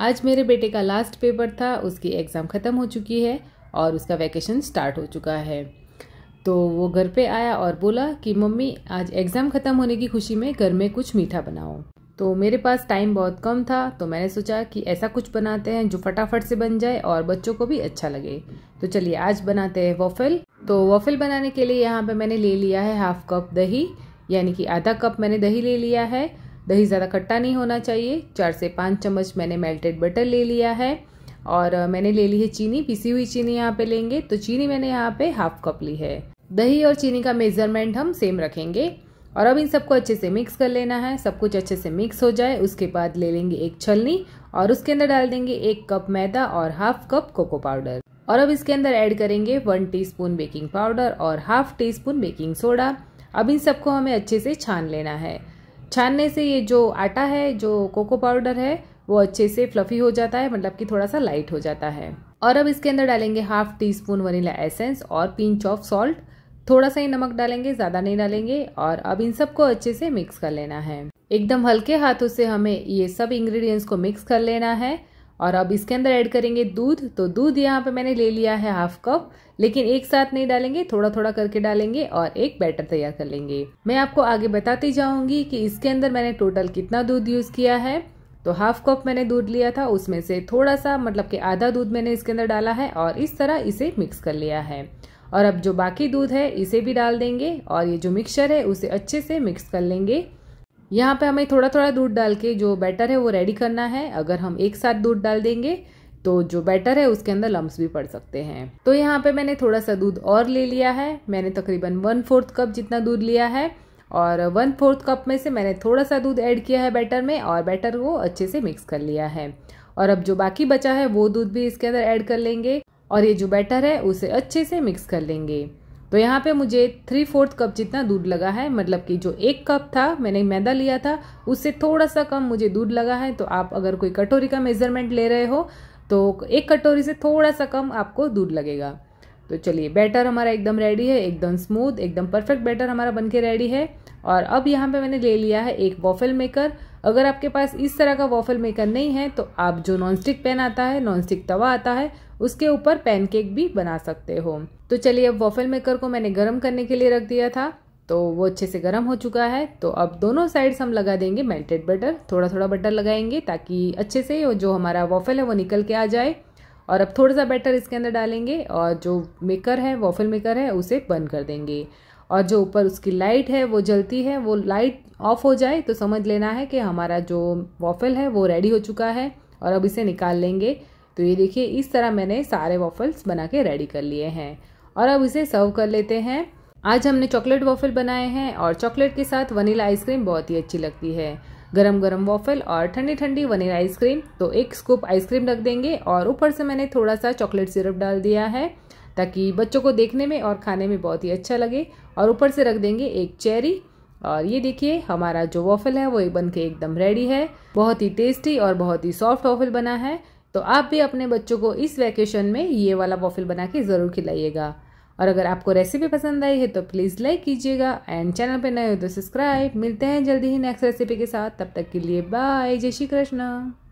आज मेरे बेटे का लास्ट पेपर था उसकी एग्ज़ाम ख़त्म हो चुकी है और उसका वैकेशन स्टार्ट हो चुका है तो वो घर पे आया और बोला कि मम्मी आज एग्ज़ाम ख़त्म होने की खुशी में घर में कुछ मीठा बनाओ तो मेरे पास टाइम बहुत कम था तो मैंने सोचा कि ऐसा कुछ बनाते हैं जो फटाफट से बन जाए और बच्चों को भी अच्छा लगे तो चलिए आज बनाते हैं वॉफल तो वॉफल बनाने के लिए यहाँ पे मैंने ले लिया है हाफ कप दही यानी कि आधा कप मैंने दही ले लिया है दही ज़्यादा खट्टा नहीं होना चाहिए चार से पाँच चम्मच मैंने मेल्टेड बटर ले लिया है और मैंने ले ली है चीनी पिसी हुई चीनी यहाँ पे लेंगे तो चीनी मैंने यहाँ पे हाफ कप ली है दही और चीनी का मेज़रमेंट हम सेम रखेंगे और अब इन सबको अच्छे से मिक्स कर लेना है सब कुछ अच्छे से मिक्स हो जाए उसके बाद ले लेंगे एक छलनी और उसके अंदर डाल देंगे एक कप मैदा और हाफ कप कोको पाउडर और अब इसके अंदर ऐड करेंगे वन टी बेकिंग पाउडर और half teaspoon baking soda अब इन सबको हमें अच्छे से छान लेना है छानने से ये जो आटा है जो कोको पाउडर है वो अच्छे से फ्लफी हो जाता है मतलब कि थोड़ा सा लाइट हो जाता है और अब इसके अंदर डालेंगे half teaspoon vanilla essence और पिंच ऑफ सॉल्ट थोड़ा सा ही नमक डालेंगे ज़्यादा नहीं डालेंगे और अब इन सबको अच्छे से मिक्स कर लेना है एकदम हल्के हाथों से हमें ये सब इंग्रेडिएंट्स को मिक्स कर लेना है और अब इसके अंदर ऐड करेंगे दूध तो दूध यहाँ पे मैंने ले लिया है हाफ कप लेकिन एक साथ नहीं डालेंगे थोड़ा थोड़ा करके डालेंगे और एक बैटर तैयार कर लेंगे मैं आपको आगे बताती जाऊँगी कि इसके अंदर मैंने टोटल कितना दूध यूज़ किया है तो हाफ कप मैंने दूध लिया था उसमें से थोड़ा सा मतलब कि आधा दूध मैंने इसके अंदर डाला है और इस तरह इसे मिक्स कर लिया है और अब जो बाकी दूध है इसे भी डाल देंगे और ये जो मिक्सचर है उसे अच्छे से मिक्स कर लेंगे यहाँ पे हमें थोड़ा थोड़ा दूध डाल के जो बैटर है वो रेडी करना है अगर हम एक साथ दूध डाल देंगे तो जो बैटर है उसके अंदर लम्ब भी पड़ सकते हैं तो यहाँ पे मैंने थोड़ा सा दूध और ले लिया है मैंने तकरीबन वन फोर्थ कप जितना दूध लिया है और वन फोर्थ कप में से मैंने थोड़ा सा दूध ऐड किया है बैटर में और बैटर को अच्छे से मिक्स कर लिया है और अब जो बाकी बचा है वो दूध भी इसके अंदर ऐड कर लेंगे और ये जो बैटर है उसे अच्छे से मिक्स कर लेंगे तो यहाँ पे मुझे थ्री फोर्थ कप जितना दूध लगा है मतलब कि जो एक कप था मैंने मैदा लिया था उससे थोड़ा सा कम मुझे दूध लगा है तो आप अगर कोई कटोरी का मेज़रमेंट ले रहे हो तो एक कटोरी से थोड़ा सा कम आपको दूध लगेगा तो चलिए बैटर हमारा एकदम रेडी है एकदम स्मूथ एकदम परफेक्ट बैटर हमारा बनके रेडी है और अब यहाँ पे मैंने ले लिया है एक वॉफल मेकर अगर आपके पास इस तरह का वॉफल मेकर नहीं है तो आप जो नॉन स्टिक पैन आता है नॉन स्टिक तवा आता है उसके ऊपर पैनकेक भी बना सकते हो तो चलिए अब वॉफल मेकर को मैंने गर्म करने के लिए रख दिया था तो वो अच्छे से गर्म हो चुका है तो अब दोनों साइड्स हम लगा देंगे मेल्टेड बटर थोड़ा थोड़ा बटर लगाएंगे ताकि अच्छे से जो हमारा वॉफल है वो निकल के आ जाए और अब थोड़ा सा बैटर इसके अंदर डालेंगे और जो मेकर है वॉफल मेकर है उसे बंद कर देंगे और जो ऊपर उसकी लाइट है वो जलती है वो लाइट ऑफ हो जाए तो समझ लेना है कि हमारा जो वॉफल है वो रेडी हो चुका है और अब इसे निकाल लेंगे तो ये देखिए इस तरह मैंने सारे वॉफल्स बना के रेडी कर लिए हैं और अब इसे सर्व कर लेते हैं आज हमने चॉकलेट वॉफल बनाए हैं और चॉकलेट के साथ वनीला आइसक्रीम बहुत ही अच्छी लगती है गरम गरम वॉफल और ठंडी ठंडी वनीला आइसक्रीम तो एक स्कूप आइसक्रीम रख देंगे और ऊपर से मैंने थोड़ा सा चॉकलेट सिरप डाल दिया है ताकि बच्चों को देखने में और खाने में बहुत ही अच्छा लगे और ऊपर से रख देंगे एक चेरी और ये देखिए हमारा जो वॉफल है वो बन के एकदम रेडी है बहुत ही टेस्टी और बहुत ही सॉफ्ट वॉफल बना है तो आप भी अपने बच्चों को इस वैकेशन में ये वाला वॉफल बना के ज़रूर खिलाइएगा और अगर आपको रेसिपी पसंद आई है तो प्लीज़ लाइक कीजिएगा एंड चैनल पर नए हो तो सब्सक्राइब मिलते हैं जल्दी ही नेक्स्ट रेसिपी के साथ तब तक के लिए बाय जय श्री कृष्णा